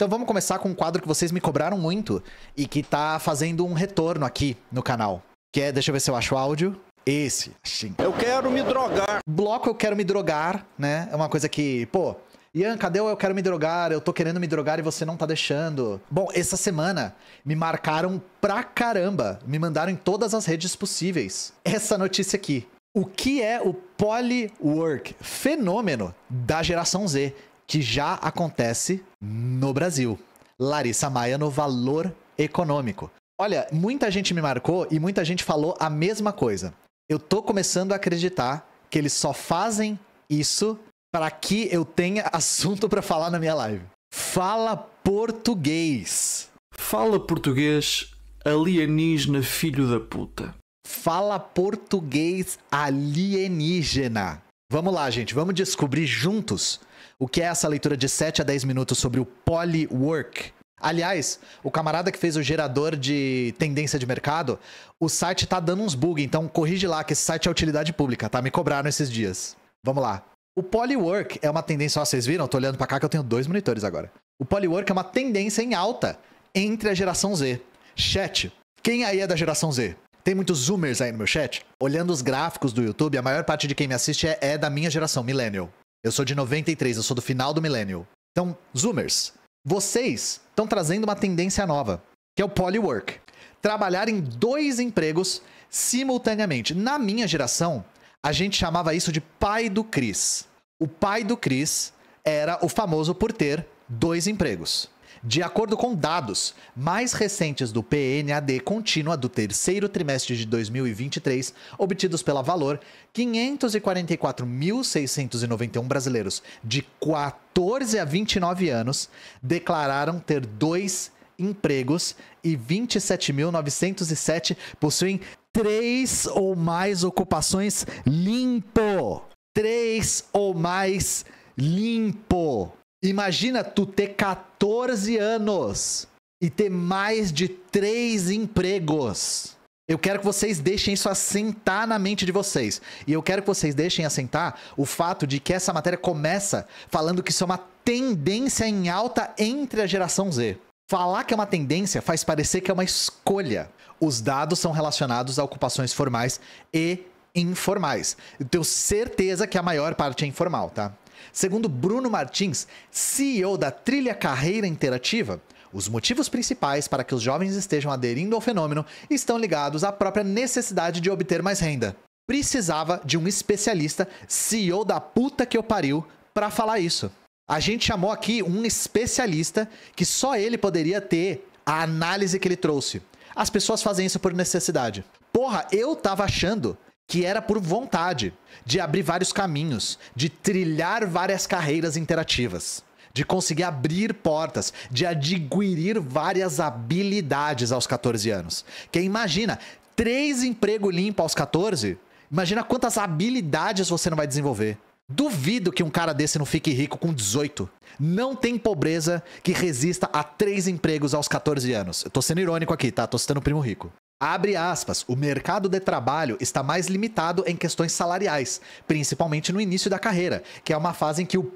Então vamos começar com um quadro que vocês me cobraram muito e que tá fazendo um retorno aqui no canal. Que é, deixa eu ver se eu acho o áudio. Esse. Sim. Eu quero me drogar. Bloco Eu Quero Me Drogar, né? É uma coisa que, pô, Ian, cadê o Eu Quero Me Drogar? Eu tô querendo me drogar e você não tá deixando. Bom, essa semana me marcaram pra caramba. Me mandaram em todas as redes possíveis. Essa notícia aqui. O que é o polywork? Fenômeno da geração Z que já acontece no Brasil. Larissa Maia no valor econômico. Olha, muita gente me marcou e muita gente falou a mesma coisa. Eu tô começando a acreditar que eles só fazem isso para que eu tenha assunto para falar na minha live. Fala português. Fala português, alienígena filho da puta. Fala português alienígena. Vamos lá, gente, vamos descobrir juntos o que é essa leitura de 7 a 10 minutos sobre o Polywork. Aliás, o camarada que fez o gerador de tendência de mercado, o site tá dando uns bugs, então corrige lá que esse site é utilidade pública, tá? Me cobraram esses dias. Vamos lá. O Polywork é uma tendência, ó, vocês viram? Eu tô olhando para cá que eu tenho dois monitores agora. O Polywork é uma tendência em alta entre a geração Z. Chat, quem aí é da geração Z? Tem muitos zoomers aí no meu chat? Olhando os gráficos do YouTube, a maior parte de quem me assiste é, é da minha geração, millennial. Eu sou de 93, eu sou do final do milênio. Então, Zoomers, vocês estão trazendo uma tendência nova, que é o polywork. Trabalhar em dois empregos simultaneamente. Na minha geração, a gente chamava isso de pai do Cris. O pai do Cris era o famoso por ter dois empregos. De acordo com dados mais recentes do PNAD contínua do terceiro trimestre de 2023, obtidos pela Valor, 544.691 brasileiros de 14 a 29 anos declararam ter dois empregos e 27.907 possuem três ou mais ocupações limpo. Três ou mais limpo. Imagina tu ter 14 anos e ter mais de três empregos. Eu quero que vocês deixem isso assentar na mente de vocês. E eu quero que vocês deixem assentar o fato de que essa matéria começa falando que isso é uma tendência em alta entre a geração Z. Falar que é uma tendência faz parecer que é uma escolha. Os dados são relacionados a ocupações formais e informais. Eu tenho certeza que a maior parte é informal, tá? Segundo Bruno Martins, CEO da Trilha Carreira Interativa, os motivos principais para que os jovens estejam aderindo ao fenômeno estão ligados à própria necessidade de obter mais renda. Precisava de um especialista, CEO da puta que eu pariu, para falar isso. A gente chamou aqui um especialista que só ele poderia ter a análise que ele trouxe. As pessoas fazem isso por necessidade. Porra, eu tava achando que era por vontade de abrir vários caminhos, de trilhar várias carreiras interativas, de conseguir abrir portas, de adquirir várias habilidades aos 14 anos. Quem imagina, três emprego limpo aos 14? Imagina quantas habilidades você não vai desenvolver. Duvido que um cara desse não fique rico com 18. Não tem pobreza que resista a três empregos aos 14 anos. Eu tô sendo irônico aqui, tá? Tô citando o primo rico. Abre aspas, o mercado de trabalho está mais limitado em questões salariais, principalmente no início da carreira, que é uma fase em que o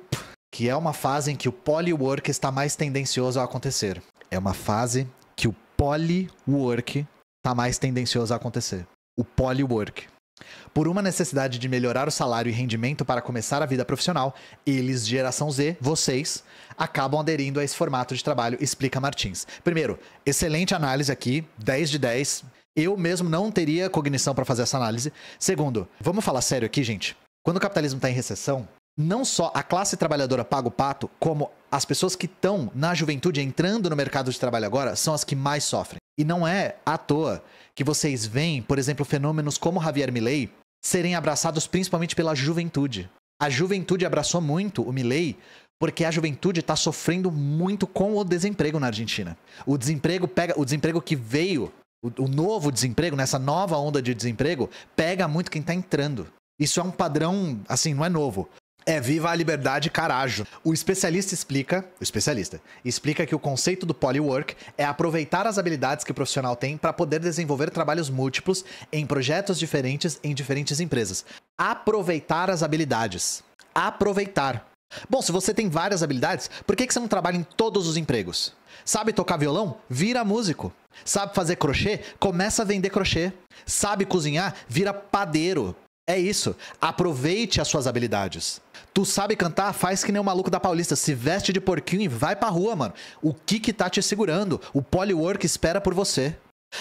que é uma fase em que o polywork está mais tendencioso a acontecer. É uma fase que o polywork está mais tendencioso a acontecer. O polywork. Por uma necessidade de melhorar o salário e rendimento para começar a vida profissional, eles, geração Z, vocês, acabam aderindo a esse formato de trabalho, explica Martins. Primeiro, excelente análise aqui, 10 de 10, eu mesmo não teria cognição para fazer essa análise. Segundo, vamos falar sério aqui, gente. Quando o capitalismo está em recessão, não só a classe trabalhadora paga o pato, como as pessoas que estão na juventude entrando no mercado de trabalho agora são as que mais sofrem. E não é à toa que vocês veem, por exemplo, fenômenos como Javier Milei serem abraçados principalmente pela juventude. A juventude abraçou muito o Milei porque a juventude está sofrendo muito com o desemprego na Argentina. O desemprego pega, o desemprego que veio o, o novo desemprego, nessa nova onda de desemprego, pega muito quem tá entrando. Isso é um padrão, assim, não é novo. É viva a liberdade, carajo. O especialista explica, o especialista, explica que o conceito do polywork é aproveitar as habilidades que o profissional tem para poder desenvolver trabalhos múltiplos em projetos diferentes em diferentes empresas. Aproveitar as habilidades. Aproveitar. Bom, se você tem várias habilidades, por que, você não trabalha em todos os empregos? Sabe tocar violão? Vira músico. Sabe fazer crochê? Começa a vender crochê. Sabe cozinhar? Vira padeiro. É isso. Aproveite as suas habilidades. Tu sabe cantar? Faz que nem o maluco da Paulista. Se veste de porquinho e vai pra rua, mano. O que que tá te segurando? O Polywork espera por você.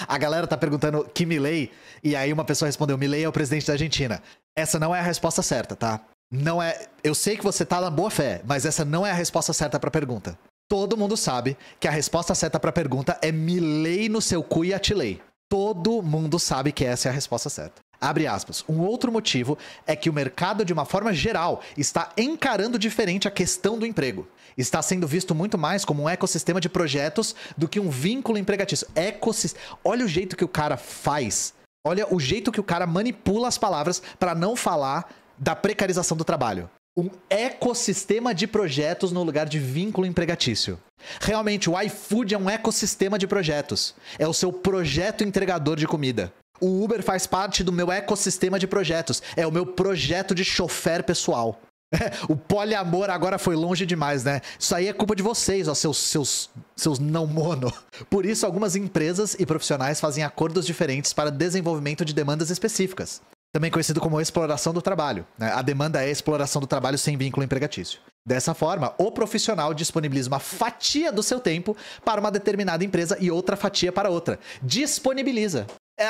A galera tá perguntando que Milley, e aí uma pessoa respondeu: Milley é o presidente da Argentina. Essa não é a resposta certa, tá? Não é. Eu sei que você tá na boa fé, mas essa não é a resposta certa para a pergunta. Todo mundo sabe que a resposta certa para a pergunta é milei no seu cu e atilei. Todo mundo sabe que essa é a resposta certa. Abre aspas. Um outro motivo é que o mercado, de uma forma geral, está encarando diferente a questão do emprego. Está sendo visto muito mais como um ecossistema de projetos do que um vínculo empregatício. Ecosist... Olha o jeito que o cara faz. Olha o jeito que o cara manipula as palavras para não falar da precarização do trabalho. Um ecossistema de projetos no lugar de vínculo empregatício. Realmente, o iFood é um ecossistema de projetos. É o seu projeto entregador de comida. O Uber faz parte do meu ecossistema de projetos. É o meu projeto de chofer pessoal. o poliamor agora foi longe demais, né? Isso aí é culpa de vocês, ó, seus, seus, seus não mono. Por isso, algumas empresas e profissionais fazem acordos diferentes para desenvolvimento de demandas específicas também conhecido como exploração do trabalho. Né? A demanda é a exploração do trabalho sem vínculo empregatício. Dessa forma, o profissional disponibiliza uma fatia do seu tempo para uma determinada empresa e outra fatia para outra. Disponibiliza. É,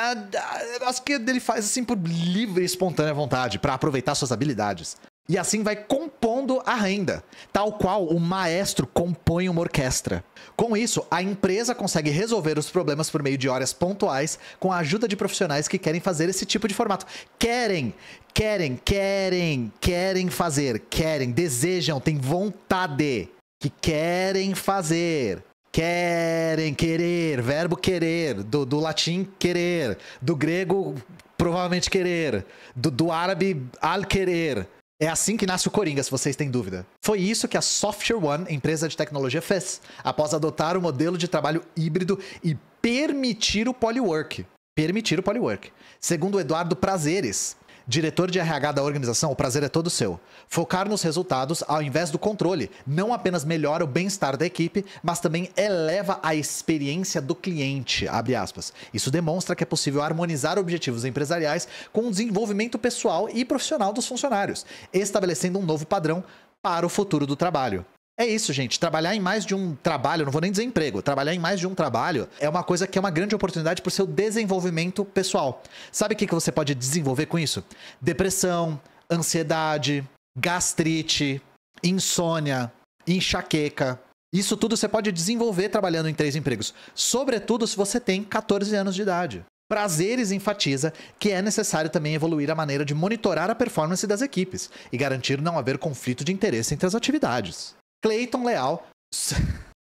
acho que ele faz assim por livre e espontânea vontade, para aproveitar suas habilidades. E assim vai compondo a renda, tal qual o maestro compõe uma orquestra. Com isso, a empresa consegue resolver os problemas por meio de horas pontuais com a ajuda de profissionais que querem fazer esse tipo de formato. Querem, querem, querem, querem fazer, querem, desejam, têm vontade, que querem fazer. Querem, querer, verbo querer, do, do latim querer, do grego provavelmente querer, do, do árabe al querer. É assim que nasce o Coringa, se vocês têm dúvida. Foi isso que a Software One, empresa de tecnologia, fez, após adotar o modelo de trabalho híbrido e permitir o polywork. Permitir o polywork. Segundo Eduardo Prazeres, Diretor de RH da organização, o prazer é todo seu. Focar nos resultados ao invés do controle não apenas melhora o bem-estar da equipe, mas também eleva a experiência do cliente. Isso demonstra que é possível harmonizar objetivos empresariais com o desenvolvimento pessoal e profissional dos funcionários, estabelecendo um novo padrão para o futuro do trabalho. É isso, gente. Trabalhar em mais de um trabalho, não vou nem dizer emprego, trabalhar em mais de um trabalho é uma coisa que é uma grande oportunidade para o seu desenvolvimento pessoal. Sabe o que, que você pode desenvolver com isso? Depressão, ansiedade, gastrite, insônia, enxaqueca. Isso tudo você pode desenvolver trabalhando em três empregos, sobretudo se você tem 14 anos de idade. Prazeres enfatiza que é necessário também evoluir a maneira de monitorar a performance das equipes e garantir não haver conflito de interesse entre as atividades. Cleiton Leal.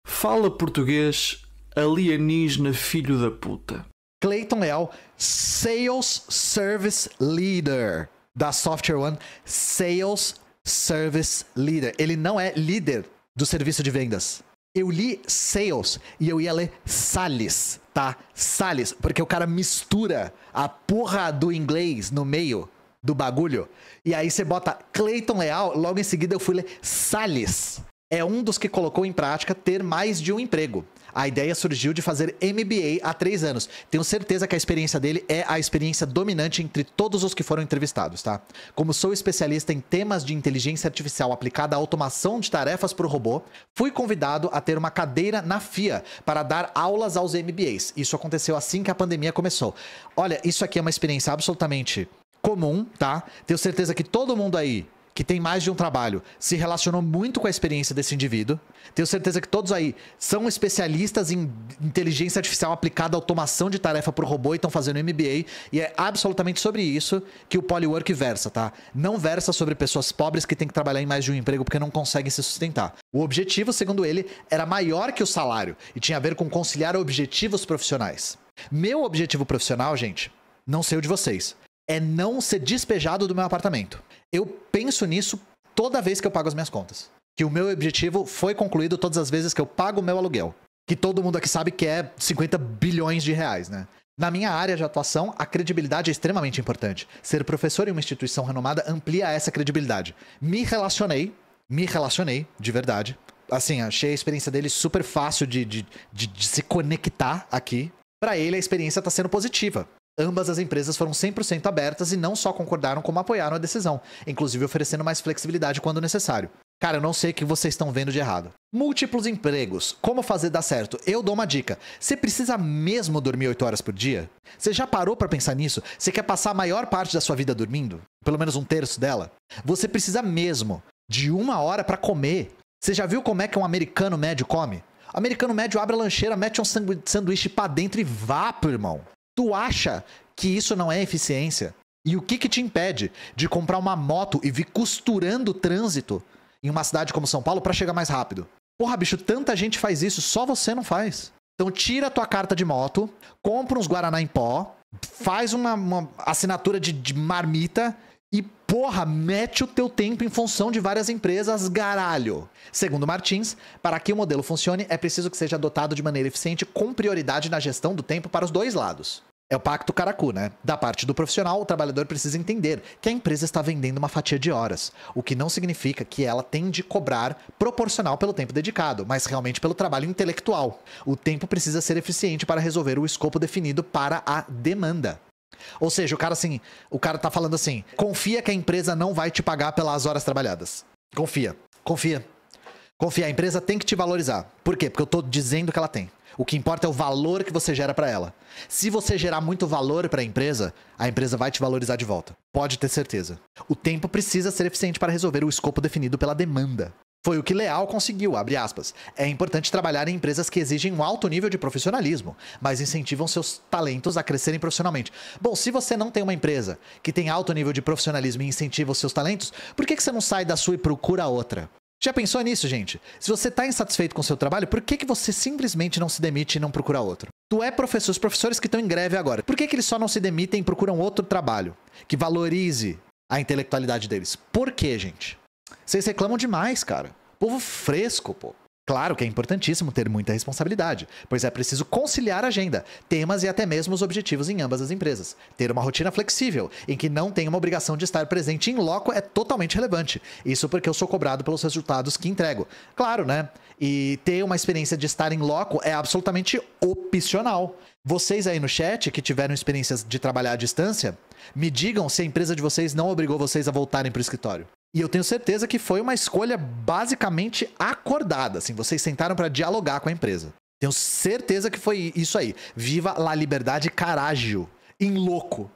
Fala português, alienígena filho da puta. Clayton Leal, Sales Service Leader da Software One, Sales Service Leader. Ele não é líder do serviço de vendas. Eu li Sales e eu ia ler Sales, tá? Sales, porque o cara mistura a porra do inglês no meio do bagulho. E aí você bota Clayton Leal, logo em seguida eu fui ler Sales é um dos que colocou em prática ter mais de um emprego. A ideia surgiu de fazer MBA há três anos. Tenho certeza que a experiência dele é a experiência dominante entre todos os que foram entrevistados, tá? Como sou especialista em temas de inteligência artificial aplicada à automação de tarefas para o robô, fui convidado a ter uma cadeira na FIA para dar aulas aos MBAs. Isso aconteceu assim que a pandemia começou. Olha, isso aqui é uma experiência absolutamente comum, tá? Tenho certeza que todo mundo aí que tem mais de um trabalho, se relacionou muito com a experiência desse indivíduo. Tenho certeza que todos aí são especialistas em inteligência artificial aplicada à automação de tarefa para o robô e estão fazendo MBA. E é absolutamente sobre isso que o Polywork versa, tá? Não versa sobre pessoas pobres que têm que trabalhar em mais de um emprego porque não conseguem se sustentar. O objetivo, segundo ele, era maior que o salário e tinha a ver com conciliar objetivos profissionais. Meu objetivo profissional, gente, não sei o de vocês, é não ser despejado do meu apartamento eu penso nisso toda vez que eu pago as minhas contas. Que o meu objetivo foi concluído todas as vezes que eu pago o meu aluguel. Que todo mundo aqui sabe que é 50 bilhões de reais, né? Na minha área de atuação, a credibilidade é extremamente importante. Ser professor em uma instituição renomada amplia essa credibilidade. Me relacionei, me relacionei, de verdade. Assim, achei a experiência dele super fácil de, de, de, de se conectar aqui. Para ele, a experiência tá sendo positiva. Ambas as empresas foram 100% abertas e não só concordaram, como apoiaram a decisão, inclusive oferecendo mais flexibilidade quando necessário. Cara, eu não sei o que vocês estão vendo de errado. Múltiplos empregos. Como fazer dar certo? Eu dou uma dica. Você precisa mesmo dormir 8 horas por dia? Você já parou para pensar nisso? Você quer passar a maior parte da sua vida dormindo? Pelo menos um terço dela? Você precisa mesmo de uma hora para comer. Você já viu como é que um americano médio come? O americano médio abre a lancheira, mete um sanduíche para dentro e vá, irmão. Tu acha que isso não é eficiência? E o que, que te impede de comprar uma moto e vir costurando o trânsito em uma cidade como São Paulo para chegar mais rápido? Porra, bicho, tanta gente faz isso, só você não faz. Então tira a tua carta de moto, compra uns Guaraná em pó, faz uma, uma assinatura de, de marmita Porra, mete o teu tempo em função de várias empresas, garalho. Segundo Martins, para que o modelo funcione, é preciso que seja adotado de maneira eficiente com prioridade na gestão do tempo para os dois lados. É o pacto caracu, né? Da parte do profissional, o trabalhador precisa entender que a empresa está vendendo uma fatia de horas, o que não significa que ela tem de cobrar proporcional pelo tempo dedicado, mas realmente pelo trabalho intelectual. O tempo precisa ser eficiente para resolver o escopo definido para a demanda. Ou seja, o cara assim, o cara tá falando assim: confia que a empresa não vai te pagar pelas horas trabalhadas. Confia, confia. Confia, a empresa tem que te valorizar. Por quê? Porque eu tô dizendo que ela tem. O que importa é o valor que você gera para ela. Se você gerar muito valor para a empresa, a empresa vai te valorizar de volta. Pode ter certeza. O tempo precisa ser eficiente para resolver o escopo definido pela demanda. Foi o que Leal conseguiu, É importante trabalhar em empresas que exigem um alto nível de profissionalismo, mas incentivam seus talentos a crescerem profissionalmente. Bom, se você não tem uma empresa que tem alto nível de profissionalismo e incentiva os seus talentos, por que, que você não sai da sua e procura outra? Já pensou nisso, gente? Se você está insatisfeito com o seu trabalho, por que, que você simplesmente não se demite e não procura outro? Tu é professor, os professores que estão em greve agora, por que, que eles só não se demitem e procuram outro trabalho que valorize a intelectualidade deles? Por que, gente? Vocês reclamam demais, cara. Povo fresco, pô. Claro que é importantíssimo ter muita responsabilidade, pois é preciso conciliar a agenda, temas e até mesmo os objetivos em ambas as empresas. Ter uma rotina flexível, em que não tem uma obrigação de estar presente em loco, é totalmente relevante. Isso porque eu sou cobrado pelos resultados que entrego. Claro, né? E ter uma experiência de estar em loco é absolutamente opcional. Vocês aí no chat que tiveram experiências de trabalhar à distância, me digam se a empresa de vocês não obrigou vocês a voltarem para o escritório. E eu tenho certeza que foi uma escolha basicamente acordada, assim, vocês sentaram para dialogar com a empresa. Tenho certeza que foi isso aí. Viva la liberdade carágio, em louco.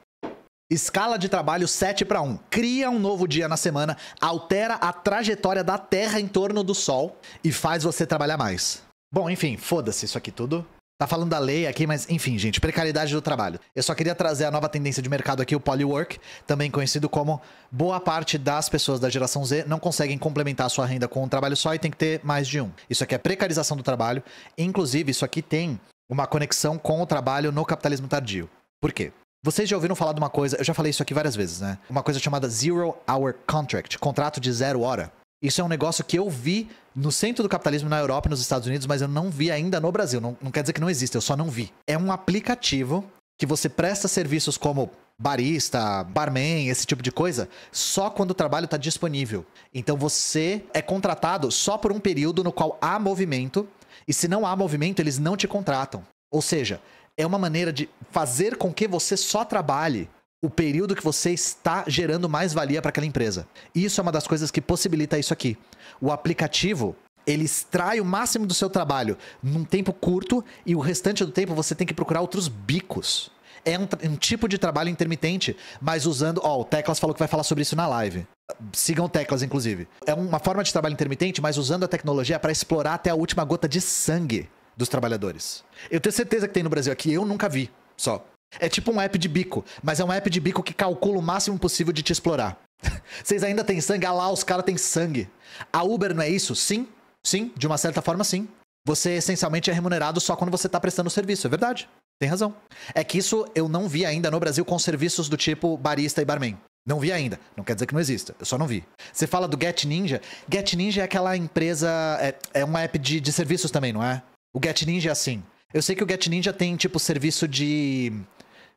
Escala de trabalho 7 para 1. Cria um novo dia na semana, altera a trajetória da Terra em torno do Sol e faz você trabalhar mais. Bom, enfim, foda-se isso aqui tudo. Tá falando da lei aqui, mas enfim, gente, precariedade do trabalho. Eu só queria trazer a nova tendência de mercado aqui, o polywork, também conhecido como boa parte das pessoas da geração Z não conseguem complementar a sua renda com um trabalho só e tem que ter mais de um. Isso aqui é precarização do trabalho, inclusive isso aqui tem uma conexão com o trabalho no capitalismo tardio. Por quê? Vocês já ouviram falar de uma coisa, eu já falei isso aqui várias vezes, né? Uma coisa chamada Zero Hour Contract, contrato de zero hora. Isso é um negócio que eu vi no centro do capitalismo na Europa e nos Estados Unidos, mas eu não vi ainda no Brasil. Não, não quer dizer que não existe, eu só não vi. É um aplicativo que você presta serviços como barista, barman, esse tipo de coisa, só quando o trabalho está disponível. Então você é contratado só por um período no qual há movimento, e se não há movimento, eles não te contratam. Ou seja, é uma maneira de fazer com que você só trabalhe o período que você está gerando mais valia para aquela empresa. Isso é uma das coisas que possibilita isso aqui. O aplicativo, ele extrai o máximo do seu trabalho num tempo curto e o restante do tempo você tem que procurar outros bicos. É um, um tipo de trabalho intermitente, mas usando. Ó, oh, o Teclas falou que vai falar sobre isso na live. Sigam Teclas, inclusive. É uma forma de trabalho intermitente, mas usando a tecnologia para explorar até a última gota de sangue dos trabalhadores. Eu tenho certeza que tem no Brasil aqui, eu nunca vi, só. É tipo um app de bico, mas é um app de bico que calcula o máximo possível de te explorar. Vocês ainda têm sangue? Ah lá, os caras têm sangue. A Uber não é isso? Sim, sim, de uma certa forma sim. Você essencialmente é remunerado só quando você está prestando o serviço, é verdade. Tem razão. É que isso eu não vi ainda no Brasil com serviços do tipo barista e barman. Não vi ainda. Não quer dizer que não exista. Eu só não vi. Você fala do Get Ninja. Get Ninja é aquela empresa. É, é uma app de, de serviços também, não é? O Get Ninja é assim. Eu sei que o Get Ninja tem, tipo, serviço de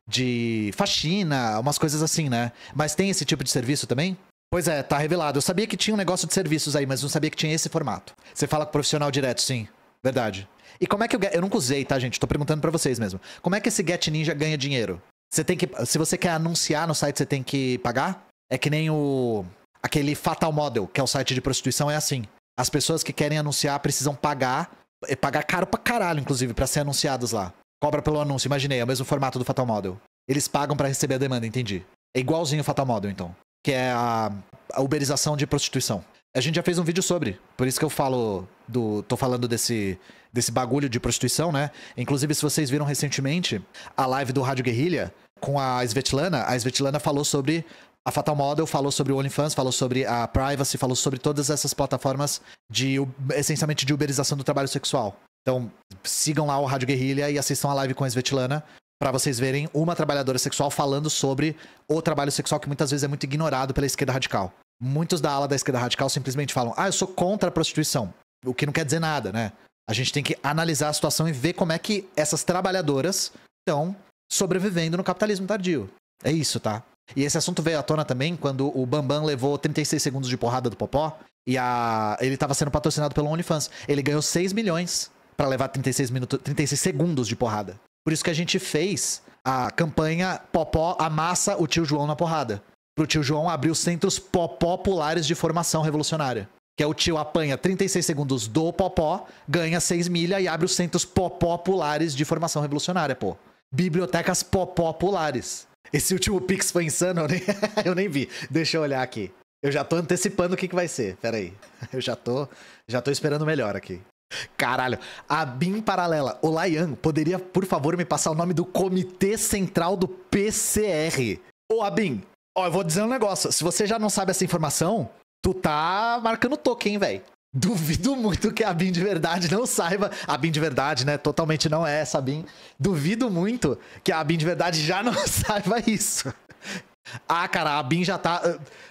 de faxina, umas coisas assim, né? Mas tem esse tipo de serviço também? Pois é, tá revelado. Eu sabia que tinha um negócio de serviços aí, mas não sabia que tinha esse formato. Você fala com o profissional direto, sim. Verdade. E como é que o Get... Eu nunca usei, tá, gente? Tô perguntando para vocês mesmo. Como é que esse Get Ninja ganha dinheiro? Você tem que... Se você quer anunciar no site, você tem que pagar? É que nem o... Aquele Fatal Model, que é o site de prostituição, é assim. As pessoas que querem anunciar precisam pagar... Pagar caro pra caralho, inclusive, para ser anunciadas lá. Cobra pelo anúncio, imaginei, é o mesmo formato do Fatal Model. Eles pagam para receber a demanda, entendi. É igualzinho o Fatal Model, então. Que é a, a uberização de prostituição. A gente já fez um vídeo sobre, por isso que eu falo do. tô falando desse, desse bagulho de prostituição, né? Inclusive, se vocês viram recentemente a live do Rádio Guerrilha com a Svetlana, a Svetlana falou sobre a Fatal Model, falou sobre o OnlyFans, falou sobre a Privacy, falou sobre todas essas plataformas de essencialmente de uberização do trabalho sexual. Então, sigam lá o Rádio Guerrilha e assistam a live com a Svetlana para vocês verem uma trabalhadora sexual falando sobre o trabalho sexual que muitas vezes é muito ignorado pela esquerda radical. Muitos da ala da esquerda radical simplesmente falam: "Ah, eu sou contra a prostituição", o que não quer dizer nada, né? A gente tem que analisar a situação e ver como é que essas trabalhadoras estão sobrevivendo no capitalismo tardio. É isso, tá? E esse assunto veio à tona também quando o Bambam levou 36 segundos de porrada do Popó e a... ele estava sendo patrocinado pelo OnlyFans. Ele ganhou 6 milhões para levar 36 minutos, 36 segundos de porrada. Por isso que a gente fez a campanha Popó amassa o tio João na porrada. Pro tio João abrir os centros populares de formação revolucionária. Que é o tio apanha 36 segundos do Popó, ganha 6 milha e abre os centros populares de formação revolucionária, pô. Bibliotecas populares. Esse último Pix foi insano, eu nem, eu nem vi. Deixa eu olhar aqui. Eu já tô antecipando o que, que vai ser. Pera aí. Eu já tô, já tô esperando melhor aqui. Caralho, a BIM paralela. Olá, Laian, poderia, por favor, me passar o nome do Comitê Central do PCR? Ô, Abim, ó, eu vou dizer um negócio. Se você já não sabe essa informação, tu tá marcando toque, hein, velho? Duvido muito que a BIM de verdade não saiba. A BIM de verdade, né? Totalmente não é essa BIM. Duvido muito que a BIM de verdade já não saiba isso. Ah, cara, a BIM já tá.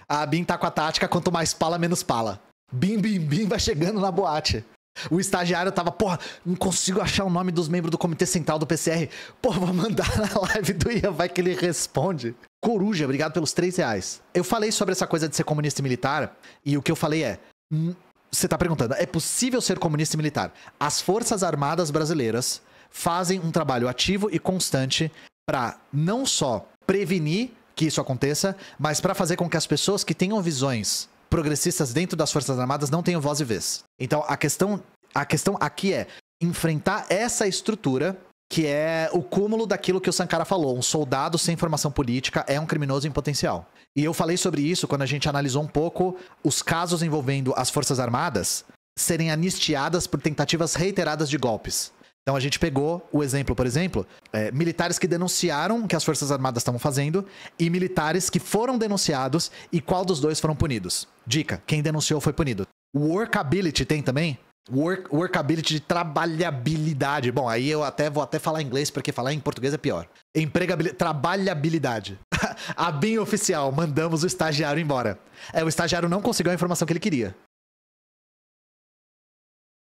A BIM tá com a tática: quanto mais pala, menos pala. BIM, BIM, BIM vai chegando na boate. O estagiário tava, porra, não consigo achar o nome dos membros do Comitê Central do PCR. Pô, vou mandar na live do Ian, vai que ele responde. Coruja, obrigado pelos três reais. Eu falei sobre essa coisa de ser comunista e militar, e o que eu falei é. Hum, você tá perguntando, é possível ser comunista e militar? As Forças Armadas Brasileiras fazem um trabalho ativo e constante para não só prevenir que isso aconteça, mas para fazer com que as pessoas que tenham visões progressistas dentro das Forças Armadas não tenham voz e vez. Então a questão, a questão aqui é enfrentar essa estrutura que é o cúmulo daquilo que o Sankara falou. Um soldado sem formação política é um criminoso em potencial. E eu falei sobre isso quando a gente analisou um pouco os casos envolvendo as Forças Armadas serem anistiadas por tentativas reiteradas de golpes. Então a gente pegou o exemplo, por exemplo, é, militares que denunciaram que as Forças Armadas estavam fazendo e militares que foram denunciados e qual dos dois foram punidos. Dica: quem denunciou foi punido. Workability tem também? Work, workability de trabalhabilidade. Bom, aí eu até vou até falar em inglês, porque falar em português é pior. Empregabilidade. Trabalhabilidade. a BIM oficial, mandamos o estagiário embora. É, o estagiário não conseguiu a informação que ele queria.